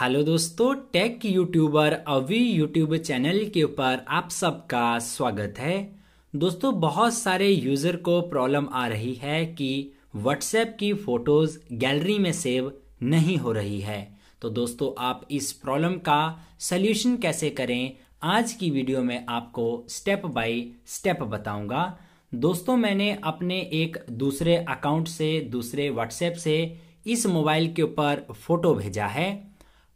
hello दोस्तों tech youtuber Avi YouTube channel के ऊपर आप सबका स्वागत है दोस्तों बहुत सारे यूज़र को प्रॉब्लम आ रही है कि व्हाट्सएप की फ़ोटोज़ गैलरी में सेव नहीं हो रही है तो दोस्तों आप इस प्रॉब्लम का सल्यूशन कैसे करें आज की वीडियो में आपको स्टेप बाय स्टेप बताऊंगा दोस्तों मैंने अपने एक दूसरे अकाउंट से दूसरे व्हाट्सएप से इस मोबाइल के ऊपर फ़ोटो भेजा है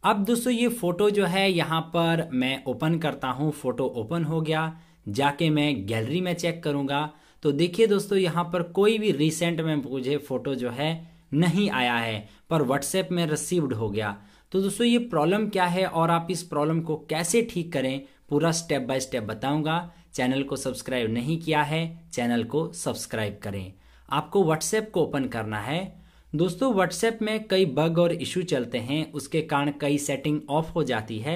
अब दोस्तों ये फ़ोटो जो है यहाँ पर मैं ओपन करता हूँ फ़ोटो ओपन हो गया जाके मैं गैलरी में चेक करूंगा तो देखिए दोस्तों यहाँ पर कोई भी रिसेंट में मुझे फ़ोटो जो है नहीं आया है पर व्हाट्सएप में रिसीव्ड हो गया तो दोस्तों ये प्रॉब्लम क्या है और आप इस प्रॉब्लम को कैसे ठीक करें पूरा स्टेप बाय स्टेप बताऊंगा चैनल को सब्सक्राइब नहीं किया है चैनल को सब्सक्राइब करें आपको व्हाट्सएप को ओपन करना है दोस्तों व्हाट्सएप में कई बग और इशू चलते हैं उसके कारण कई सेटिंग ऑफ हो जाती है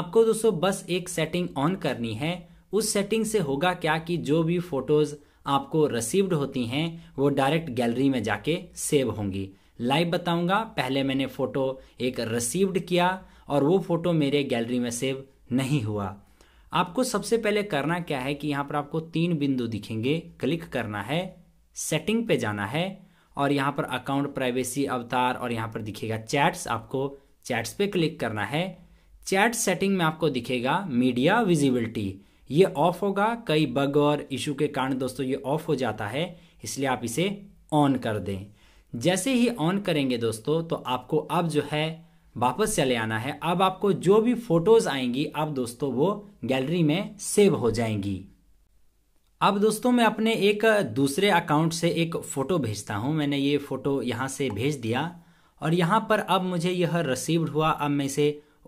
आपको दोस्तों बस एक सेटिंग ऑन करनी है उस सेटिंग से होगा क्या कि जो भी फोटोज़ आपको रिसीव्ड होती हैं वो डायरेक्ट गैलरी में जाके सेव होंगी लाइव बताऊंगा पहले मैंने फ़ोटो एक रिसीव्ड किया और वो फ़ोटो मेरे गैलरी में सेव नहीं हुआ आपको सबसे पहले करना क्या है कि यहाँ पर आपको तीन बिंदु दिखेंगे क्लिक करना है सेटिंग पे जाना है और यहाँ पर अकाउंट प्राइवेसी अवतार और यहाँ पर दिखेगा चैट्स आपको चैट्स पे क्लिक करना है चैट सेटिंग में आपको दिखेगा मीडिया विजिबिलिटी ये ऑफ होगा कई बग और इशू के कारण दोस्तों ये ऑफ हो जाता है इसलिए आप इसे ऑन कर दें जैसे ही ऑन करेंगे दोस्तों तो आपको अब जो है वापस चले आना है अब आपको जो भी फोटोज़ आएंगी अब दोस्तों वो गैलरी में सेव हो जाएंगी अब दोस्तों मैं अपने एक दूसरे अकाउंट से एक फ़ोटो भेजता हूँ मैंने ये फ़ोटो यहाँ से भेज दिया और यहाँ पर अब मुझे यह रिसीव्ड हुआ अब मैं इसे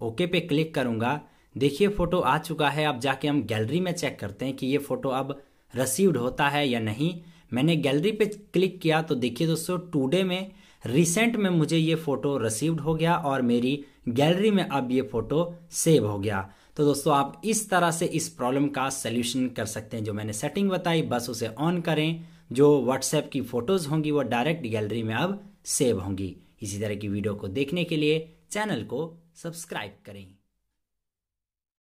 ओके पे क्लिक करूंगा देखिए फ़ोटो आ चुका है अब जाके हम गैलरी में चेक करते हैं कि ये फ़ोटो अब रिसीव्ड होता है या नहीं मैंने गैलरी पे क्लिक किया तो देखिए दोस्तों टूडे में रिसेंट में मुझे ये फ़ोटो रिसीव्ड हो गया और मेरी गैलरी में अब ये फ़ोटो सेव हो गया तो दोस्तों आप इस तरह से इस प्रॉब्लम का सोल्यूशन कर सकते हैं जो मैंने सेटिंग बताई बस उसे ऑन करें जो व्हाट्सएप की फ़ोटोज़ होंगी वो डायरेक्ट गैलरी में अब सेव होंगी इसी तरह की वीडियो को देखने के लिए चैनल को सब्सक्राइब करें